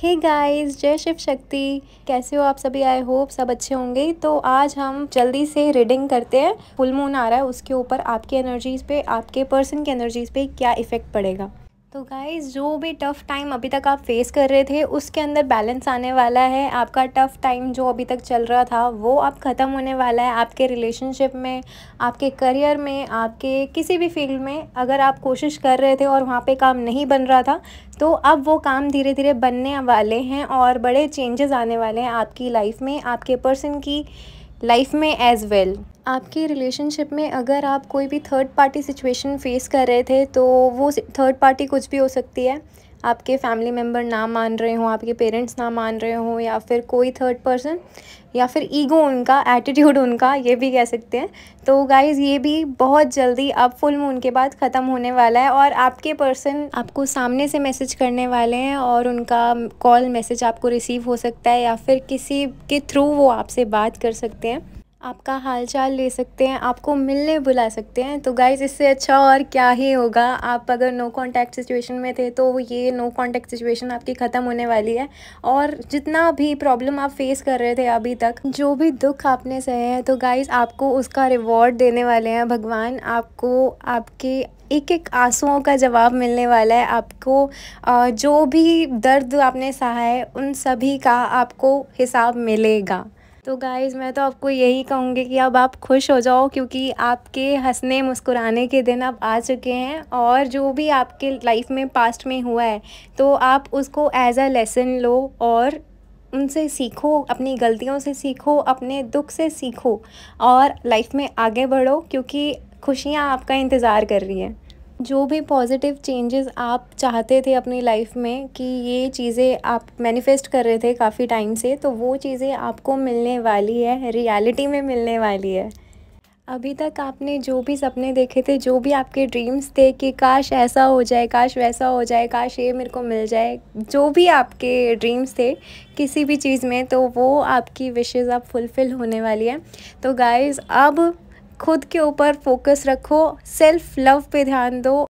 Hey guys जय शिव शक्ति कैसे हो आप सभी आई होप सब अच्छे होंगे तो आज हम जल्दी से रीडिंग करते हैं फुल मून आ रहा है उसके ऊपर आपकी एनर्जीज पे आपके पर्सन की एनर्जीज पे क्या इफेक्ट पड़ेगा तो गाइज़ जो भी टफ़ टाइम अभी तक आप फेस कर रहे थे उसके अंदर बैलेंस आने वाला है आपका टफ़ टाइम जो अभी तक चल रहा था वो अब ख़त्म होने वाला है आपके रिलेशनशिप में आपके करियर में आपके किसी भी फील्ड में अगर आप कोशिश कर रहे थे और वहाँ पे काम नहीं बन रहा था तो अब वो काम धीरे धीरे बनने वाले हैं और बड़े चेंजेस आने वाले हैं आपकी लाइफ में आपके पर्सन की लाइफ में एज़ वेल well. आपकी रिलेशनशिप में अगर आप कोई भी थर्ड पार्टी सिचुएशन फेस कर रहे थे तो वो थर्ड पार्टी कुछ भी हो सकती है आपके फैमिली मेम्बर ना मान रहे हों आपके पेरेंट्स ना मान रहे हों या फिर कोई थर्ड पर्सन या फिर ईगो उनका एटीट्यूड उनका ये भी कह सकते हैं तो गाइज़ ये भी बहुत जल्दी अब फुल मून के बाद ख़त्म होने वाला है और आपके पर्सन आपको सामने से मैसेज करने वाले हैं और उनका कॉल मैसेज आपको रिसीव हो सकता है या फिर किसी के थ्रू वो आपसे बात कर सकते हैं आपका हालचाल ले सकते हैं आपको मिलने बुला सकते हैं तो गाइज इससे अच्छा और क्या ही होगा आप अगर नो कांटेक्ट सिचुएशन में थे तो ये नो कांटेक्ट सिचुएशन आपकी ख़त्म होने वाली है और जितना भी प्रॉब्लम आप फेस कर रहे थे अभी तक जो भी दुख आपने सहे हैं तो गाइज आपको उसका रिवॉर्ड देने वाले हैं भगवान आपको आपके एक एक आंसुओं का जवाब मिलने वाला है आपको जो भी दर्द आपने सहा है उन सभी का आपको हिसाब मिलेगा तो गाइज़ मैं तो आपको यही कहूँगी कि अब आप खुश हो जाओ क्योंकि आपके हंसने मुस्कुराने के दिन अब आ चुके हैं और जो भी आपके लाइफ में पास्ट में हुआ है तो आप उसको एज अ लेसन लो और उनसे सीखो अपनी गलतियों से सीखो अपने दुख से सीखो और लाइफ में आगे बढ़ो क्योंकि खुशियाँ आपका इंतज़ार कर रही हैं जो भी पॉजिटिव चेंजेस आप चाहते थे अपनी लाइफ में कि ये चीज़ें आप मैनिफेस्ट कर रहे थे काफ़ी टाइम से तो वो चीज़ें आपको मिलने वाली है रियलिटी में मिलने वाली है अभी तक आपने जो भी सपने देखे थे जो भी आपके ड्रीम्स थे कि काश ऐसा हो जाए काश वैसा हो जाए काश ये मेरे को मिल जाए जो भी आपके ड्रीम्स थे किसी भी चीज़ में तो वो आपकी विशेज़ अब फुलफ़िल होने वाली है तो गाइज़ अब खुद के ऊपर फोकस रखो सेल्फ लव पे ध्यान दो